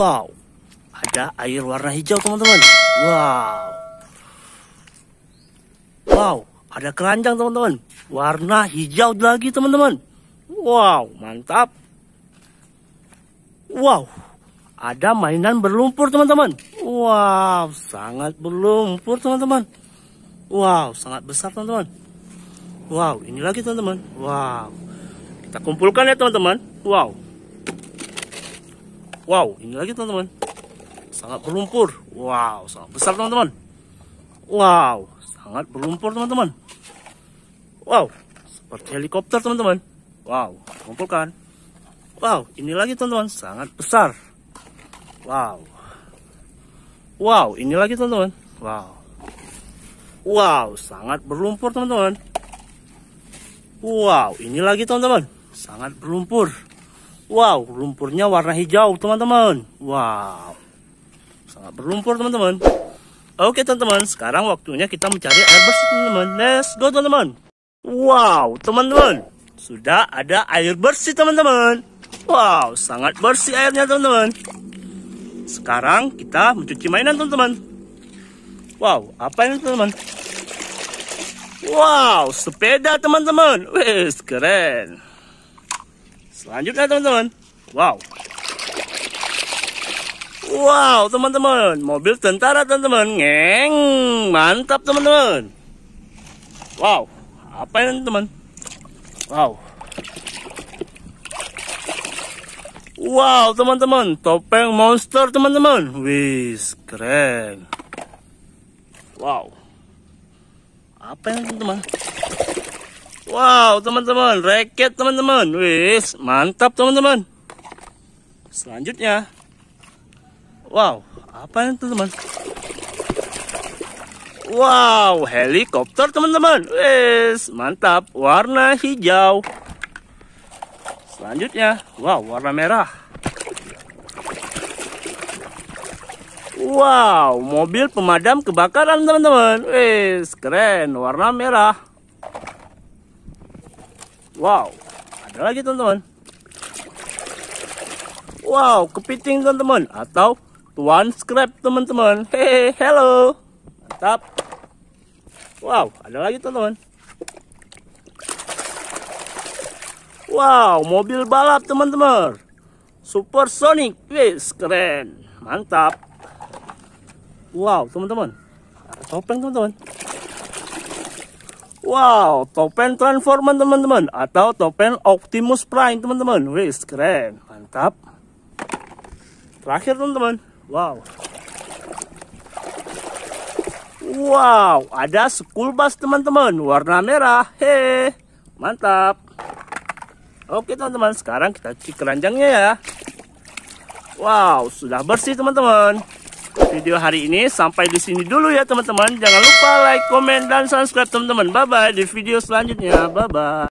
Wow, ada air warna hijau teman-teman. Wow. Wow, ada keranjang teman-teman. Warna hijau lagi teman-teman. Wow, mantap. Wow, ada mainan berlumpur teman-teman. Wow, sangat berlumpur teman-teman. Wow, sangat besar teman-teman. Wow, ini lagi teman-teman. Wow, kita kumpulkan ya teman-teman. Wow. Wow, ini lagi teman-teman. Sangat berlumpur. Wow, sangat besar teman-teman. Wow, sangat berlumpur teman-teman. Wow, seperti helikopter teman-teman. Wow, kumpulkan. Wow, ini lagi teman-teman, sangat besar. Wow. Wow, ini lagi teman-teman. Wow. Wow, sangat berlumpur teman-teman. Wow, ini lagi teman-teman, sangat berlumpur. Wow, lumpurnya warna hijau, teman-teman. Wow. Sangat berlumpur, teman-teman. Oke, teman-teman. Sekarang waktunya kita mencari air bersih, teman-teman. Let's go, teman-teman. Wow, teman-teman. Sudah ada air bersih, teman-teman. Wow, sangat bersih airnya, teman-teman. Sekarang kita mencuci mainan, teman-teman. Wow, apa ini, teman-teman? Wow, sepeda, teman-teman. Wih, keren. Selanjutnya teman-teman. Wow. Wow, teman-teman, mobil tentara teman-teman, ngeng, mantap teman-teman. Wow, apa ini teman? teman Wow. Wow, teman-teman, topeng monster teman-teman, wih, keren. Wow, apa ini teman-teman? Wow, teman-teman, raket teman-teman. Wis, mantap teman-teman. Selanjutnya. Wow, apa itu teman? Wow, helikopter teman-teman. Wis, mantap. Warna hijau. Selanjutnya, wow, warna merah. Wow, mobil pemadam kebakaran teman-teman. Wis, keren, warna merah. Wow, ada lagi teman-teman. Wow, kepiting teman-teman atau tuan scrap teman-teman. Hehe, hello. Mantap. Wow, ada lagi teman-teman. Wow, mobil balap teman-teman. Super Sonic. wes keren. Mantap. Wow, teman-teman. Topeng teman-teman. Wow, topeng Transformer teman-teman atau topeng Optimus Prime teman-teman. Wis keren, mantap. Terakhir teman-teman. Wow. Wow, ada school bus teman-teman warna merah. He, mantap. Oke teman-teman, sekarang kita cek keranjangnya ya. Wow, sudah bersih teman-teman video hari ini sampai di sini dulu ya teman-teman. Jangan lupa like, komen, dan subscribe teman-teman. Bye-bye di video selanjutnya. Bye-bye.